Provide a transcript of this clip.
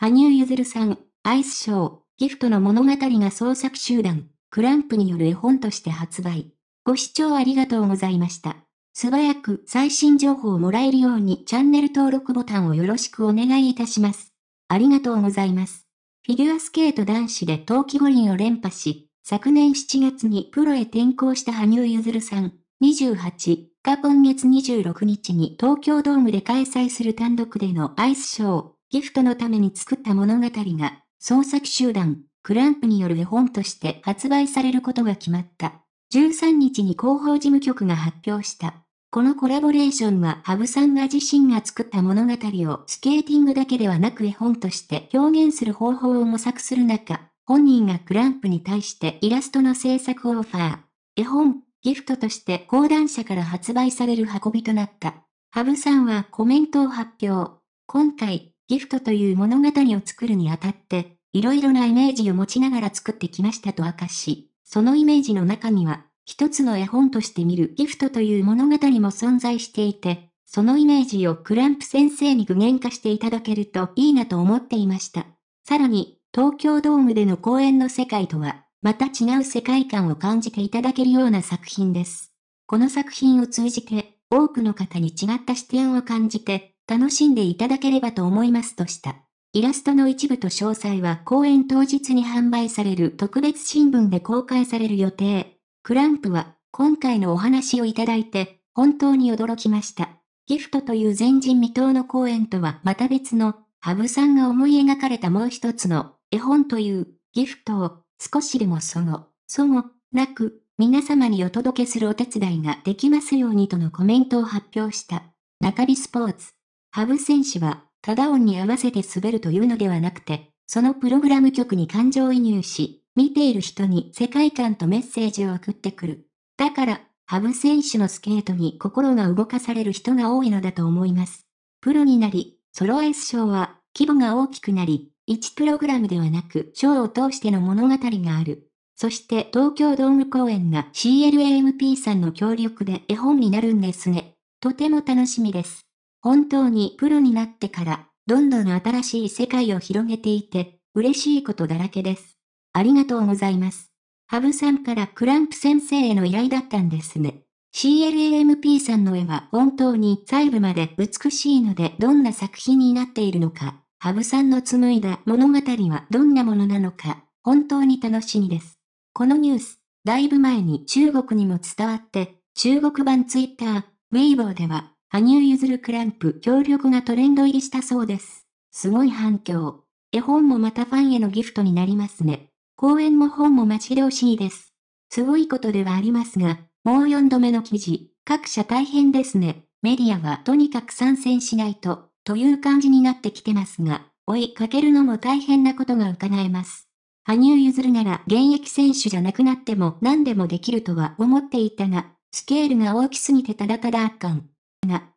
羽生結弦さん、アイスショー、ギフトの物語が創作集団、クランプによる絵本として発売。ご視聴ありがとうございました。素早く最新情報をもらえるようにチャンネル登録ボタンをよろしくお願いいたします。ありがとうございます。フィギュアスケート男子で冬季五輪を連覇し、昨年7月にプロへ転向した羽生結弦さん、28が今月26日に東京ドームで開催する単独でのアイスショー、ギフトのために作った物語が、創作集団、クランプによる絵本として発売されることが決まった。13日に広報事務局が発表した。このコラボレーションは、ハブさんが自身が作った物語をスケーティングだけではなく絵本として表現する方法を模索する中、本人がクランプに対してイラストの制作をオファー。絵本、ギフトとして講談社から発売される運びとなった。ハブさんはコメントを発表。今回、ギフトという物語を作るにあたって、いろいろなイメージを持ちながら作ってきましたと明かし、そのイメージの中には、一つの絵本として見るギフトという物語も存在していて、そのイメージをクランプ先生に具現化していただけるといいなと思っていました。さらに、東京ドームでの公演の世界とは、また違う世界観を感じていただけるような作品です。この作品を通じて、多くの方に違った視点を感じて、楽しんでいただければと思いますとした。イラストの一部と詳細は公演当日に販売される特別新聞で公開される予定。クランプは、今回のお話をいただいて、本当に驚きました。ギフトという前人未到の公演とはまた別の、ハブさんが思い描かれたもう一つの、絵本という、ギフトを、少しでもその、そも、なく、皆様にお届けするお手伝いができますようにとのコメントを発表した。中日スポーツ。羽生選手は、ただ音に合わせて滑るというのではなくて、そのプログラム曲に感情移入し、見ている人に世界観とメッセージを送ってくる。だから、羽生選手のスケートに心が動かされる人が多いのだと思います。プロになり、ソロアイスショーは規模が大きくなり、1プログラムではなく、ショーを通しての物語がある。そして東京ドーム公演が CLAMP さんの協力で絵本になるんですね。とても楽しみです。本当にプロになってから、どんどん新しい世界を広げていて、嬉しいことだらけです。ありがとうございます。ハブさんからクランプ先生への依頼だったんですね。CLAMP さんの絵は本当に細部まで美しいのでどんな作品になっているのか、ハブさんの紡いだ物語はどんなものなのか、本当に楽しみです。このニュース、だいぶ前に中国にも伝わって、中国版 Twitter、Weibo では羽生結弦クランプ協力がトレンド入りしたそうです。すごい反響。絵本もまたファンへのギフトになりますね。公演も本も待ち遠しいです。すごいことではありますが、もう4度目の記事、各社大変ですね。メディアはとにかく参戦しないと、という感じになってきてますが、追いかけるのも大変なことが伺えます。羽生結弦なら現役選手じゃなくなっても何でもできるとは思っていたが、スケールが大きすぎてただただ圧巻。が